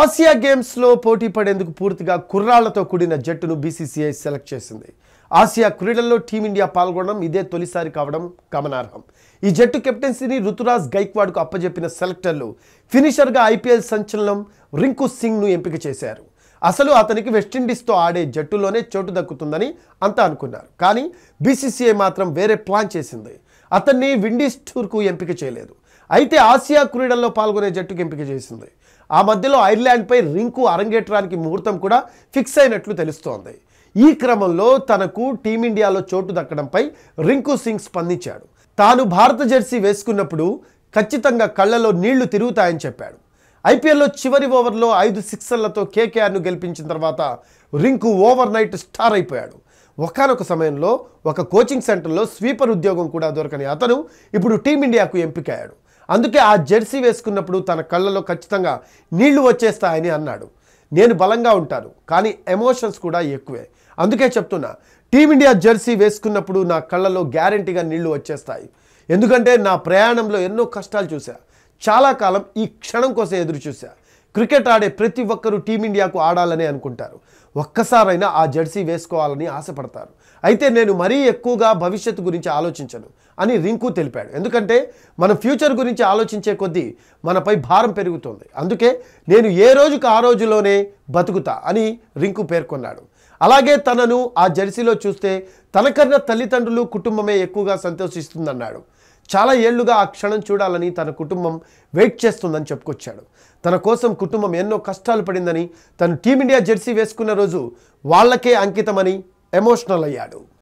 Asia గేమ్స్లో పోటీ పడేందుకు పూర్తిగా కుర్రాళ్లతో కూడిన జట్టును బీసీసీఐ సెలెక్ట్ చేసింది ఆసియా క్రీడల్లో టీమిండియా పాల్గొనడం ఇదే తొలిసారి కావడం గమనార్హం ఈ జట్టు కెప్టెన్సీని రుతురాజ్ గైక్వాడ్కు అప్పజెప్పిన సెలెక్టర్లు ఫినిషర్గా ఐపీఎల్ సంచలనం రింకు సింగ్ను ఎంపిక చేశారు అసలు అతనికి వెస్టిండీస్ తో ఆడే జట్టులోనే చోటు దక్కుతుందని అంతా అనుకున్నారు కానీ బీసీసీఐ మాత్రం వేరే ప్లాన్ చేసింది అతన్ని విండీస్ టూర్కు ఎంపిక చేయలేదు అయితే ఆసియా క్రీడల్లో పాల్గొనే జట్టుకు ఎంపిక చేసింది ఆ మధ్యలో ఐర్లాండ్పై రింకు అరంగేట్రానికి ముహూర్తం కూడా ఫిక్స్ అయినట్లు తెలుస్తోంది ఈ క్రమంలో తనకు టీమిండియాలో చోటు దక్కడంపై రింకు సింగ్ స్పందించాడు తాను భారత జెర్సీ వేసుకున్నప్పుడు ఖచ్చితంగా కళ్ళలో నీళ్లు తిరుగుతాయని చెప్పాడు ఐపీఎల్లో చివరి ఓవర్లో ఐదు సిక్సర్లతో కేకేఆర్ను గెలిపించిన తర్వాత రింకు ఓవర్ నైట్ స్టార్ అయిపోయాడు ఒకనొక సమయంలో ఒక కోచింగ్ సెంటర్లో స్వీపర్ ఉద్యోగం కూడా దొరకని అతను ఇప్పుడు టీమిండియాకు ఎంపికయ్యాడు అందుకే ఆ జెర్సీ వేసుకున్నప్పుడు తన కళ్ళలో ఖచ్చితంగా నీళ్లు వచ్చేస్తాయని అన్నాడు నేను బలంగా ఉంటాను కానీ ఎమోషన్స్ కూడా ఎక్కువే అందుకే చెప్తున్నా టీమిండియా జెర్సీ వేసుకున్నప్పుడు నా కళ్ళలో గ్యారంటీగా నీళ్లు వచ్చేస్తాయి ఎందుకంటే నా ప్రయాణంలో ఎన్నో కష్టాలు చూశా చాలా కాలం ఈ క్షణం కోసం ఎదురు చూశా క్రికెట్ ఆడే ప్రతి ఒక్కరూ టీమిండియాకు ఆడాలని అనుకుంటారు ఒక్కసారైనా ఆ జెర్సీ వేసుకోవాలని ఆశపడతారు అయితే నేను మరీ ఎక్కువగా భవిష్యత్తు గురించి ఆలోచించను అని రింకు తెలిపాడు ఎందుకంటే మన ఫ్యూచర్ గురించి ఆలోచించే కొద్దీ మనపై భారం పెరుగుతుంది అందుకే నేను ఏ రోజుకు ఆ రోజులోనే బతుకుతా అని రింకు పేర్కొన్నాడు అలాగే తనను ఆ జెర్సీలో చూస్తే తనకన్నా తల్లిదండ్రులు కుటుంబమే ఎక్కువగా సంతోషిస్తుందన్నాడు చాలా ఏళ్లుగా ఆ క్షణం చూడాలని తన కుటుంబం వెయిట్ చేస్తుందని చెప్పుకొచ్చాడు తన కోసం కుటుంబం ఎన్నో కష్టాలు పడిందని తను టీమిండియా జెర్సీ వేసుకున్న రోజు వాళ్ళకే అంకితమని ఎమోషనల్ అయ్యాడు